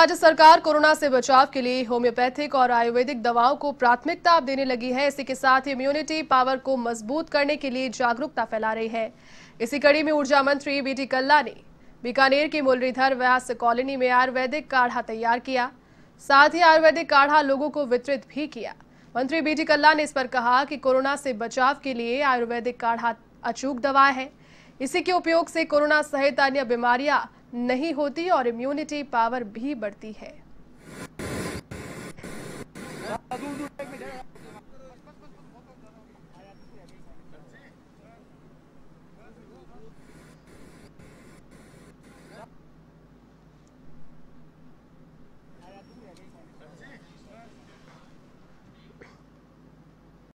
राज्य सरकार कोरोना से बचाव के लिए होम्योपैथिक और आयुर्वेदिक दवाओं को प्राथमिकता देने लगी है इसी के साथ इम्यूनिटी पावर को मजबूत करने के लिए जागरूकता फैला रही है इसी कड़ी में ऊर्जा मंत्री बी टी कल्ला ने बीकानेर की मुरलीधर व्यास कॉलोनी में आयुर्वेदिक काढ़ा तैयार किया साथ ही आयुर्वेदिक काढ़ा लोगों को वितरित भी किया मंत्री बी टी कल्ला ने इस पर कहा कि कोरोना से बचाव के लिए आयुर्वेदिक काढ़ा अचूक दवा है इसी के उपयोग से कोरोना सहित अन्य बीमारियां नहीं होती और इम्यूनिटी पावर भी बढ़ती है